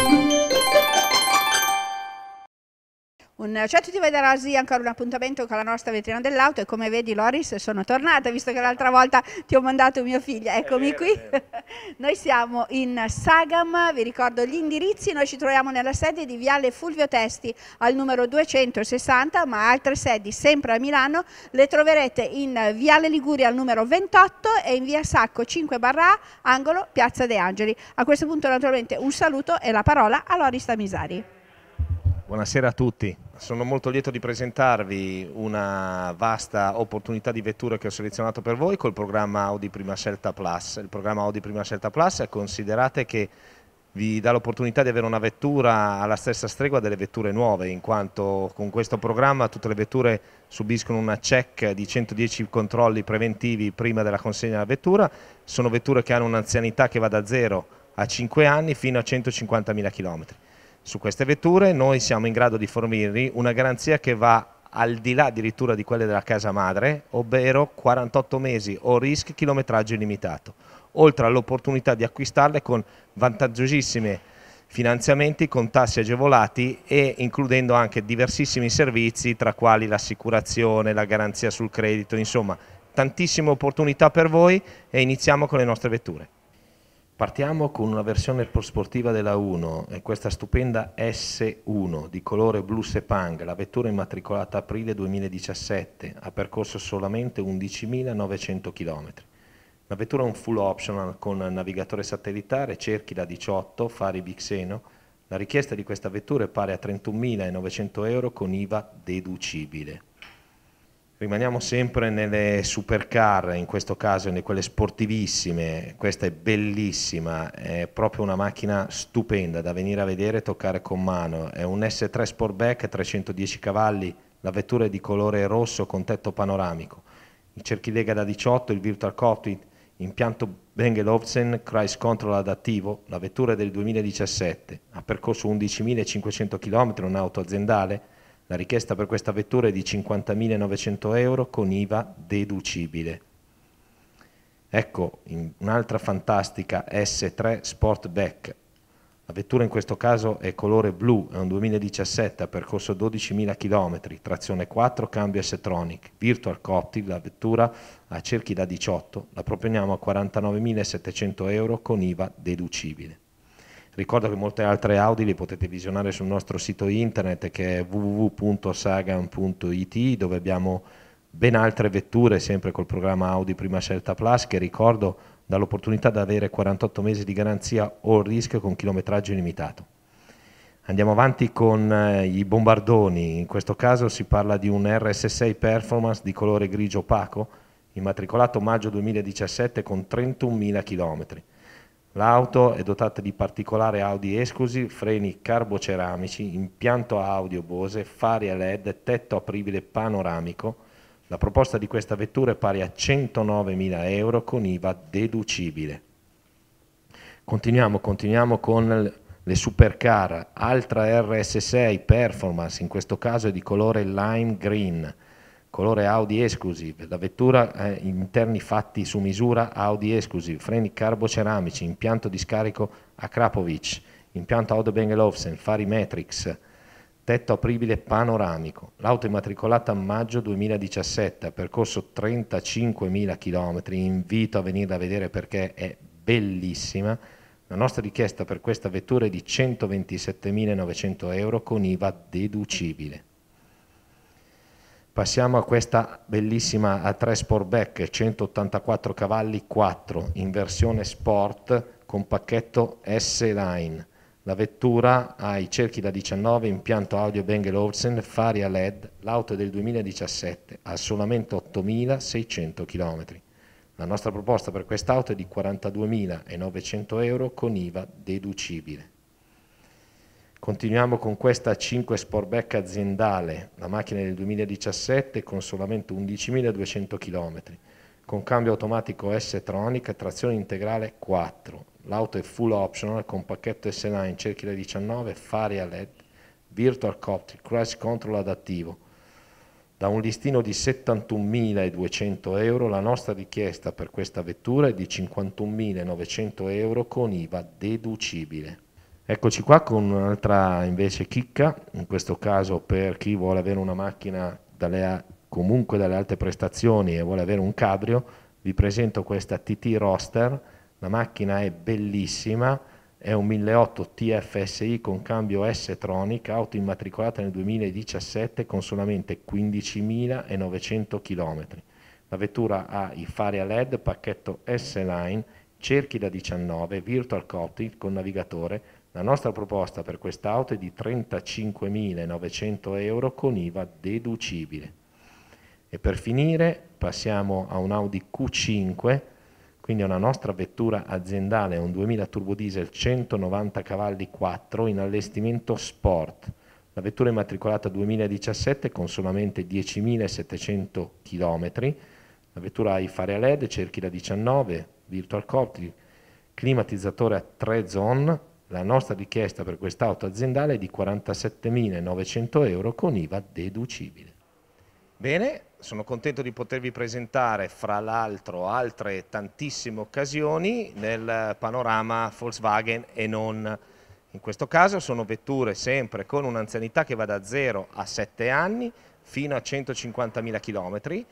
thank you Un certo ti vedo così ancora un appuntamento con la nostra vetrina dell'auto e come vedi Loris sono tornata visto che l'altra volta ti ho mandato mio figlio, eccomi vero, qui. Noi siamo in Sagam, vi ricordo gli indirizzi, noi ci troviamo nella sede di Viale Fulvio Testi al numero 260 ma altre sedi sempre a Milano le troverete in Viale Liguria al numero 28 e in Via Sacco 5 barra A, angolo Piazza De Angeli. A questo punto naturalmente un saluto e la parola a Loris Tamisari. Buonasera a tutti sono molto lieto di presentarvi una vasta opportunità di vetture che ho selezionato per voi col programma Audi Prima Scelta Plus. Il programma Audi Prima Scelta Plus è considerate che vi dà l'opportunità di avere una vettura alla stessa stregua delle vetture nuove, in quanto con questo programma tutte le vetture subiscono una check di 110 controlli preventivi prima della consegna della vettura, sono vetture che hanno un'anzianità che va da 0 a 5 anni fino a 150.000 km. Su queste vetture noi siamo in grado di fornirvi una garanzia che va al di là addirittura di quelle della casa madre, ovvero 48 mesi o risk chilometraggio illimitato, oltre all'opportunità di acquistarle con vantaggiosissimi finanziamenti con tassi agevolati e includendo anche diversissimi servizi tra quali l'assicurazione, la garanzia sul credito, insomma tantissime opportunità per voi e iniziamo con le nostre vetture. Partiamo con una versione sportiva della 1, eh, questa stupenda S1 di colore blu Sepang, la vettura immatricolata aprile 2017, ha percorso solamente 11.900 km. La vettura è un full optional con navigatore satellitare, cerchi da 18, fari Bixeno. La richiesta di questa vettura è pari a 31.900 euro con IVA deducibile. Rimaniamo sempre nelle supercar, in questo caso in quelle sportivissime, questa è bellissima, è proprio una macchina stupenda da venire a vedere e toccare con mano, è un S3 Sportback 310 cavalli, la vettura è di colore rosso con tetto panoramico, il cerchilega da 18, il virtual cockpit, impianto Bengel Olufsen Christ Control adattivo, la vettura è del 2017, ha percorso 11.500 km, un'auto aziendale, la richiesta per questa vettura è di 50.900 euro con IVA deducibile. Ecco un'altra fantastica S3 Sportback. La vettura in questo caso è colore blu, è un 2017, ha percorso 12.000 km, trazione 4, cambio S-Tronic, Virtual Coptic, la vettura a cerchi da 18, la proponiamo a 49.700 euro con IVA deducibile. Ricordo che molte altre Audi le potete visionare sul nostro sito internet che è www.sagan.it dove abbiamo ben altre vetture sempre col programma Audi Prima Scelta Plus che ricordo dall'opportunità di avere 48 mesi di garanzia o rischio con chilometraggio illimitato. Andiamo avanti con eh, i bombardoni, in questo caso si parla di un RS6 Performance di colore grigio opaco, immatricolato maggio 2017 con 31.000 km. L'auto è dotata di particolare Audi esclusi, freni carboceramici, impianto audio Bose, fari a LED, tetto apribile panoramico. La proposta di questa vettura è pari a 109.000 euro con IVA deducibile. Continuiamo, continuiamo con le supercar Altra RS6 Performance, in questo caso è di colore lime green colore Audi Exclusive, la vettura eh, interni fatti su misura Audi Exclusive, freni carboceramici, impianto di scarico Akrapovic, impianto Audebeng Olufsen, fari Matrix, tetto apribile panoramico. L'auto è immatricolata a maggio 2017, ha percorso 35.000 km, invito a venirla a vedere perché è bellissima. La nostra richiesta per questa vettura è di 127.900 euro con IVA deducibile. Passiamo a questa bellissima A3 Sportback 184 cavalli 4 in versione sport con pacchetto S-Line. La vettura ha i cerchi da 19, impianto audio Bengel Olsen, fari a LED, l'auto è del 2017, ha solamente 8.600 km. La nostra proposta per quest'auto è di 42.900 euro con IVA deducibile. Continuiamo con questa 5 Sportback aziendale, la macchina del 2017 con solamente 11.200 km, con cambio automatico S-Tronic e trazione integrale 4. L'auto è full optional con pacchetto S9 cerchia 19, fare LED, virtual copter, crash control adattivo. Da un listino di 71.200 euro la nostra richiesta per questa vettura è di 51.900 euro con IVA deducibile. Eccoci qua con un'altra invece chicca, in questo caso per chi vuole avere una macchina dalle, comunque dalle alte prestazioni e vuole avere un cabrio, vi presento questa TT Roster, la macchina è bellissima, è un 1.8 TFSI con cambio S-Tronic, auto immatricolata nel 2017 con solamente 15.900 km. La vettura ha i fari a LED, pacchetto S-Line, cerchi da 19, virtual cockpit con navigatore, la nostra proposta per quest'auto è di 35.900 euro con IVA deducibile. E per finire passiamo a un Audi Q5, quindi è una nostra vettura aziendale, un 2000 turbo diesel 190 cavalli 4 in allestimento sport. La vettura è immatricolata 2017 con solamente 10.700 km. La vettura ha i fari a LED, cerchi da 19, virtual cockpit, climatizzatore a 3 zone, la nostra richiesta per quest'auto aziendale è di 47.900 euro con IVA deducibile. Bene, sono contento di potervi presentare fra l'altro altre tantissime occasioni nel panorama Volkswagen e non. In questo caso sono vetture sempre con un'anzianità che va da 0 a 7 anni fino a 150.000 chilometri,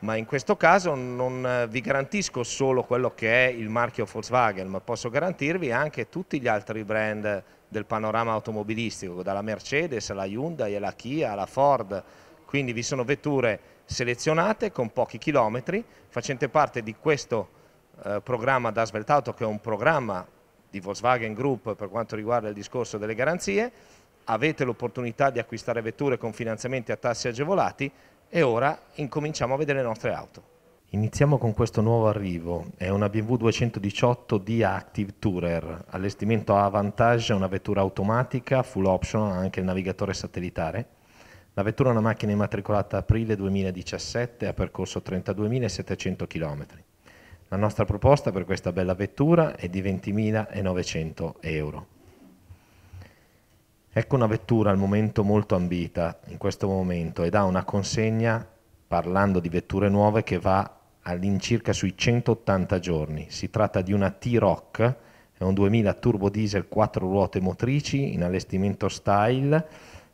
ma in questo caso non eh, vi garantisco solo quello che è il marchio Volkswagen, ma posso garantirvi anche tutti gli altri brand del panorama automobilistico, dalla Mercedes alla Hyundai alla Kia alla Ford, quindi vi sono vetture selezionate con pochi chilometri, facente parte di questo eh, programma da Svelta Auto, che è un programma di Volkswagen Group per quanto riguarda il discorso delle garanzie, avete l'opportunità di acquistare vetture con finanziamenti a tassi agevolati e ora incominciamo a vedere le nostre auto. Iniziamo con questo nuovo arrivo, è una BMW 218 D Active Tourer, allestimento a vantaggio, una vettura automatica, full option, anche il navigatore satellitare. La vettura è una macchina immatricolata aprile 2017 ha percorso 32.700 km. La nostra proposta per questa bella vettura è di 20.900 euro. Ecco una vettura al momento molto ambita in questo momento ed ha una consegna, parlando di vetture nuove, che va all'incirca sui 180 giorni. Si tratta di una T-Rock, è un 2000 turbo diesel 4 ruote motrici in allestimento style.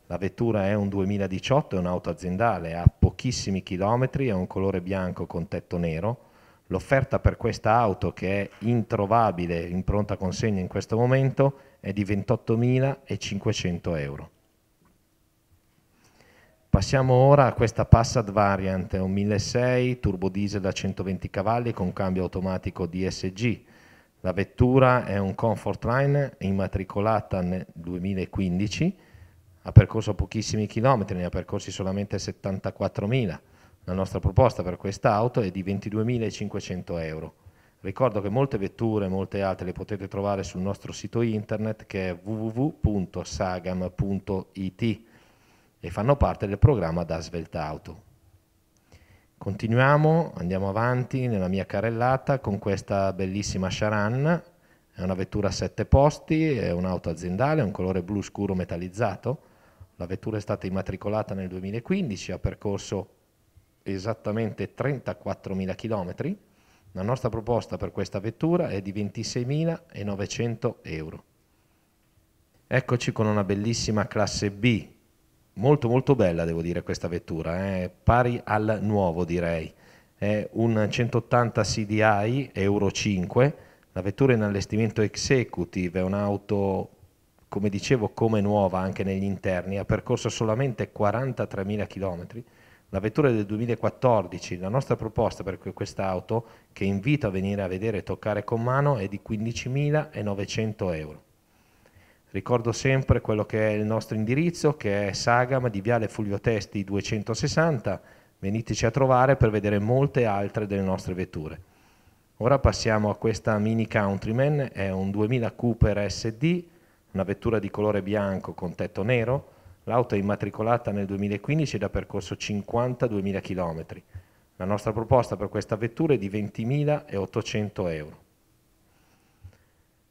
La vettura è un 2018, è un'auto aziendale, ha pochissimi chilometri, è un colore bianco con tetto nero L'offerta per questa auto, che è introvabile in pronta consegna in questo momento, è di 28.500 euro. Passiamo ora a questa Passat Variant, è un 1.6 turbo diesel da 120 cavalli con cambio automatico DSG. La vettura è un Comfortline immatricolata nel 2015, ha percorso pochissimi chilometri, ne ha percorsi solamente 74.000 la nostra proposta per quest'auto è di 22.500 euro. Ricordo che molte vetture e molte altre le potete trovare sul nostro sito internet che è www.sagam.it e fanno parte del programma da Svelta Auto. Continuiamo, andiamo avanti nella mia carrellata con questa bellissima Charan, è una vettura a sette posti, è un'auto aziendale, è un colore blu scuro metallizzato, la vettura è stata immatricolata nel 2015, ha percorso esattamente 34.000 km. La nostra proposta per questa vettura è di 26.900 euro. Eccoci con una bellissima classe B, molto molto bella devo dire questa vettura, eh? pari al nuovo direi. È un 180 CDI Euro 5, la vettura in allestimento executive, è un'auto come dicevo come nuova anche negli interni, ha percorso solamente 43.000 km la vettura del 2014, la nostra proposta per quest'auto, che invito a venire a vedere e toccare con mano, è di 15.900 euro. Ricordo sempre quello che è il nostro indirizzo, che è Sagam di Viale Fulvio Testi 260. Veniteci a trovare per vedere molte altre delle nostre vetture. Ora passiamo a questa Mini Countryman, è un 2000 Cooper SD, una vettura di colore bianco con tetto nero, L'auto è immatricolata nel 2015 ed ha percorso 52.000 km. La nostra proposta per questa vettura è di 20.800 euro.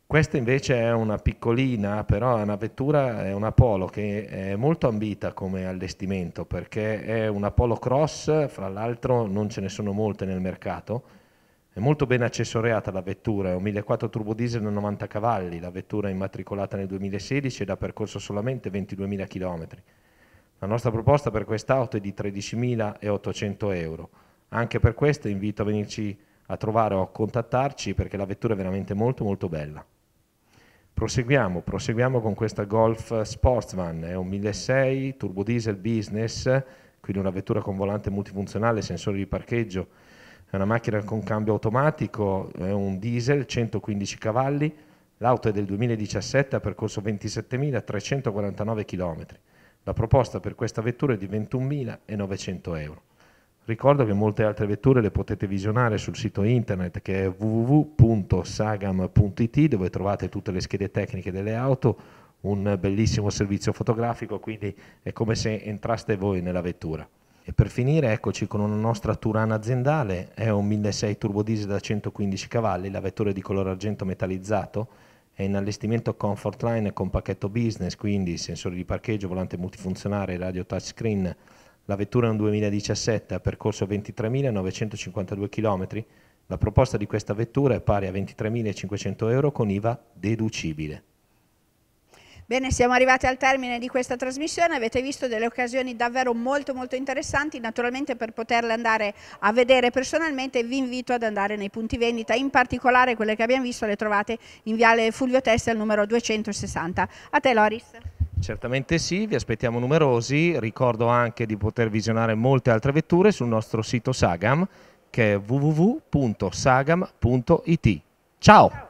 Questa invece è una piccolina, però è una vettura, è una Polo che è molto ambita come allestimento perché è una Polo Cross, fra l'altro non ce ne sono molte nel mercato, è molto ben accessoriata la vettura, è un 1.4 turbodiesel da 90 cavalli, la vettura è immatricolata nel 2016 ed ha percorso solamente 22.000 km. La nostra proposta per quest'auto è di 13.800 euro. Anche per questo invito a venirci a trovare o a contattarci perché la vettura è veramente molto molto bella. Proseguiamo, proseguiamo con questa Golf Sportsman, è un 1.6 turbodiesel business, quindi una vettura con volante multifunzionale, sensore di parcheggio, è una macchina con cambio automatico, è un diesel, 115 cavalli, l'auto è del 2017, ha percorso 27.349 km. La proposta per questa vettura è di 21.900 euro. Ricordo che molte altre vetture le potete visionare sul sito internet che è www.sagam.it dove trovate tutte le schede tecniche delle auto, un bellissimo servizio fotografico, quindi è come se entraste voi nella vettura. E per finire eccoci con una nostra Turana aziendale, è un 1.6 turbodiesel da 115 cavalli, la vettura è di colore argento metallizzato, è in allestimento comfort line con pacchetto business, quindi sensori di parcheggio, volante multifunzionale, radio touchscreen. La vettura è un 2017, ha percorso 23.952 km. La proposta di questa vettura è pari a 23.500 euro con IVA deducibile. Bene, siamo arrivati al termine di questa trasmissione, avete visto delle occasioni davvero molto molto interessanti, naturalmente per poterle andare a vedere personalmente vi invito ad andare nei punti vendita, in particolare quelle che abbiamo visto le trovate in Viale Fulvio Testa al numero 260. A te Loris. Certamente sì, vi aspettiamo numerosi, ricordo anche di poter visionare molte altre vetture sul nostro sito Sagam che è www.sagam.it. Ciao. Ciao.